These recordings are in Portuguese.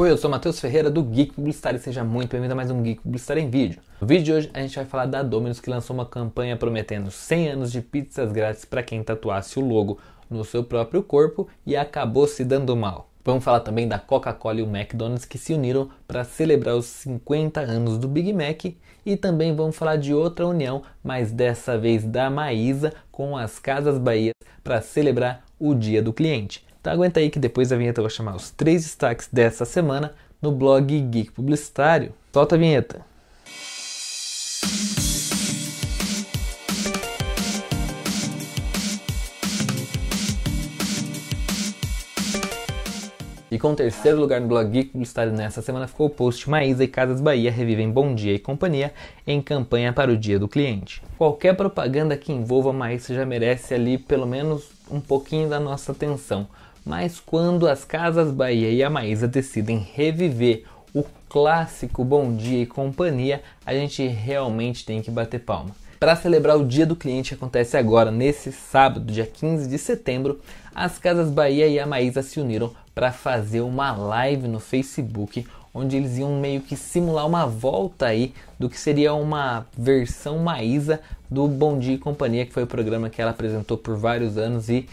Oi, eu sou Matheus Ferreira do Geek Publicitário e seja muito bem-vindo a mais um Geek Publicitário em Vídeo. No vídeo de hoje a gente vai falar da Domino's que lançou uma campanha prometendo 100 anos de pizzas grátis para quem tatuasse o logo no seu próprio corpo e acabou se dando mal. Vamos falar também da Coca-Cola e o McDonald's que se uniram para celebrar os 50 anos do Big Mac e também vamos falar de outra união, mas dessa vez da Maísa com as Casas Bahia para celebrar o Dia do Cliente. Então aguenta aí que depois da vinheta eu vou chamar os três destaques dessa semana no blog Geek Publicitário. Solta a vinheta. E com o terceiro lugar no blog Geek Publicitário nessa semana ficou o post Maísa e Casas Bahia revivem Bom Dia e Companhia em campanha para o Dia do Cliente. Qualquer propaganda que envolva Maísa já merece ali pelo menos um pouquinho da nossa atenção mas quando as Casas Bahia e a Maísa decidem reviver o clássico Bom Dia e Companhia, a gente realmente tem que bater palma. Para celebrar o Dia do Cliente que acontece agora, nesse sábado, dia 15 de setembro, as Casas Bahia e a Maísa se uniram para fazer uma live no Facebook, onde eles iam meio que simular uma volta aí do que seria uma versão Maísa do Bom Dia e Companhia, que foi o programa que ela apresentou por vários anos e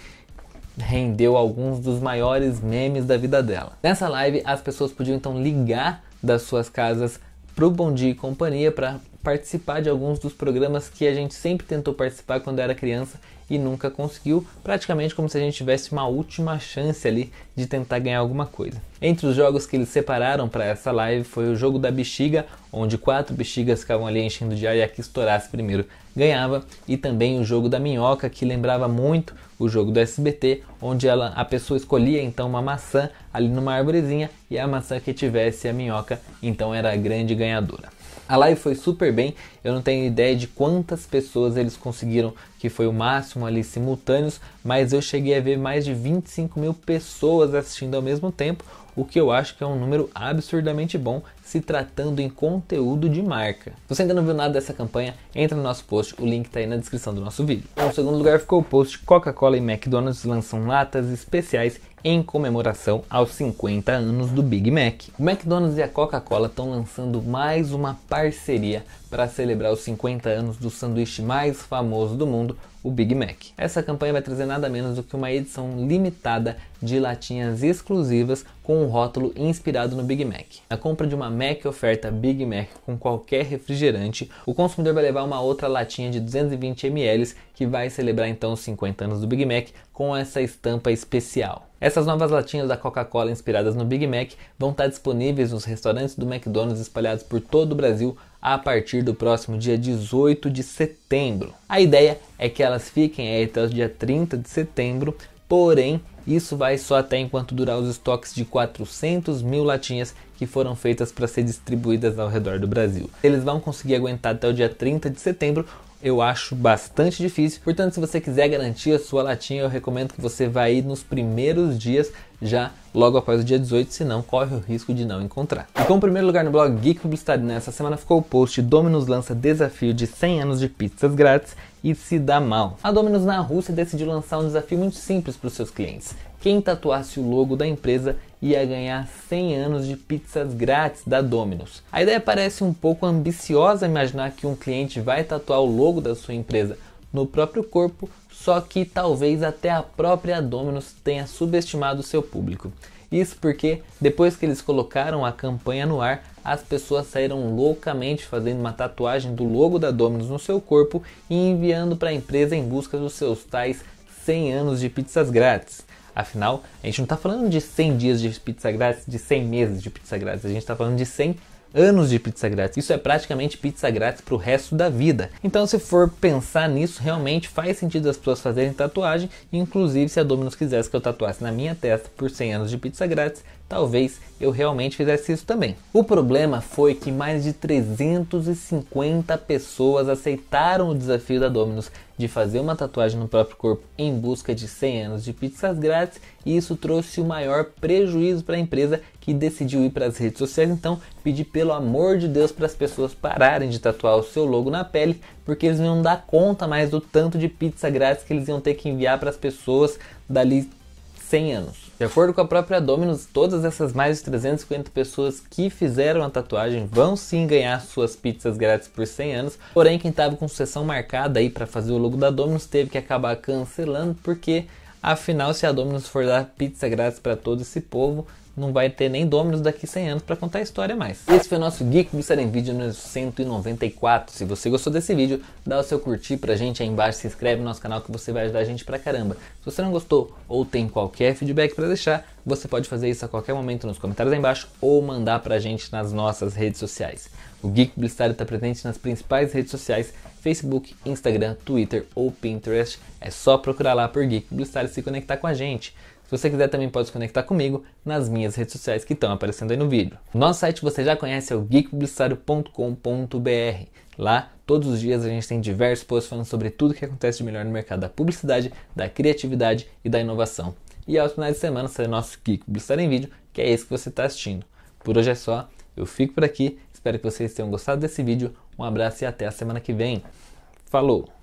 rendeu alguns dos maiores memes da vida dela. Nessa live, as pessoas podiam então ligar das suas casas pro Bom Dia e Companhia para participar de alguns dos programas que a gente sempre tentou participar quando era criança e nunca conseguiu, praticamente como se a gente tivesse uma última chance ali de tentar ganhar alguma coisa. Entre os jogos que eles separaram para essa live foi o jogo da bexiga, onde quatro bexigas ficavam ali enchendo de ar e a que estourasse primeiro ganhava, e também o jogo da minhoca, que lembrava muito o jogo do SBT, onde ela, a pessoa escolhia então uma maçã ali numa arvorezinha e a maçã que tivesse a minhoca então era a grande ganhadora. A live foi super bem, eu não tenho ideia de quantas pessoas eles conseguiram, que foi o máximo ali simultâneos, mas eu cheguei a ver mais de 25 mil pessoas assistindo ao mesmo tempo, o que eu acho que é um número absurdamente bom se tratando em conteúdo de marca. Se você ainda não viu nada dessa campanha, entra no nosso post, o link está aí na descrição do nosso vídeo. Em segundo lugar ficou o post Coca-Cola e McDonald's lançam latas especiais em comemoração aos 50 anos do Big Mac. O McDonald's e a Coca-Cola estão lançando mais uma parceria para celebrar os 50 anos do sanduíche mais famoso do mundo, o Big Mac. Essa campanha vai trazer nada menos do que uma edição limitada de latinhas exclusivas com um rótulo inspirado no Big Mac. Na compra de uma Mac oferta Big Mac com qualquer refrigerante, o consumidor vai levar uma outra latinha de 220 ml que vai celebrar então os 50 anos do Big Mac com essa estampa especial. Essas novas latinhas da Coca-Cola inspiradas no Big Mac vão estar disponíveis nos restaurantes do McDonald's espalhados por todo o Brasil a partir do próximo dia 18 de setembro. A ideia é que elas fiquem aí até o dia 30 de setembro, porém isso vai só até enquanto durar os estoques de 400 mil latinhas que foram feitas para ser distribuídas ao redor do Brasil. Eles vão conseguir aguentar até o dia 30 de setembro, eu acho bastante difícil. Portanto, se você quiser garantir a sua latinha, eu recomendo que você vá aí nos primeiros dias já logo após o dia 18, senão corre o risco de não encontrar. E o primeiro lugar no blog Geek Publicidade nessa semana ficou o post Dominus lança desafio de 100 anos de pizzas grátis e se dá mal. A Dominus na Rússia decidiu lançar um desafio muito simples para os seus clientes. Quem tatuasse o logo da empresa ia ganhar 100 anos de pizzas grátis da Domino's. A ideia parece um pouco ambiciosa imaginar que um cliente vai tatuar o logo da sua empresa no próprio corpo, só que talvez até a própria Domino's tenha subestimado seu público. Isso porque depois que eles colocaram a campanha no ar, as pessoas saíram loucamente fazendo uma tatuagem do logo da Domino's no seu corpo e enviando para a empresa em busca dos seus tais 100 anos de pizzas grátis. Afinal, a gente não está falando de 100 dias de pizza grátis, de 100 meses de pizza grátis, a gente está falando de 100 anos de pizza grátis. Isso é praticamente pizza grátis para o resto da vida. Então, se for pensar nisso, realmente faz sentido as pessoas fazerem tatuagem. Inclusive, se a Domino's quisesse que eu tatuasse na minha testa por 100 anos de pizza grátis, talvez eu realmente fizesse isso também. O problema foi que mais de 350 pessoas aceitaram o desafio da Domino's de fazer uma tatuagem no próprio corpo em busca de 100 anos de pizzas grátis e isso trouxe o maior prejuízo para a empresa que decidiu ir para as redes sociais. Então, pedi pelo amor de Deus para as pessoas pararem de tatuar o seu logo na pele, porque eles não dar conta mais do tanto de pizza grátis que eles iam ter que enviar para as pessoas dali 100 anos. De acordo com a própria Dominus, todas essas mais de 350 pessoas que fizeram a tatuagem vão sim ganhar suas pizzas grátis por 100 anos. Porém, quem estava com sessão marcada aí para fazer o logo da Dominus teve que acabar cancelando porque Afinal, se a Domino's for dar pizza grátis para todo esse povo, não vai ter nem Dominus daqui 100 anos para contar a história mais. Esse foi o nosso Geek Blister em vídeo número 194. Se você gostou desse vídeo, dá o seu curtir pra gente aí embaixo, se inscreve no nosso canal que você vai ajudar a gente pra caramba. Se você não gostou ou tem qualquer feedback para deixar, você pode fazer isso a qualquer momento nos comentários aí embaixo ou mandar pra gente nas nossas redes sociais. O Geek Blister está presente nas principais redes sociais, Facebook, Instagram, Twitter ou Pinterest. É só procurar lá por Geek Blister e se conectar com a gente. Se você quiser também pode se conectar comigo nas minhas redes sociais que estão aparecendo aí no vídeo. Nosso site você já conhece é o geekpublicitário.com.br. Lá todos os dias a gente tem diversos posts falando sobre tudo o que acontece de melhor no mercado da publicidade, da criatividade e da inovação. E aos finais de semana o nosso Geek Publicitário em Vídeo, que é esse que você está assistindo. Por hoje é só, eu fico por aqui, espero que vocês tenham gostado desse vídeo, um abraço e até a semana que vem. Falou!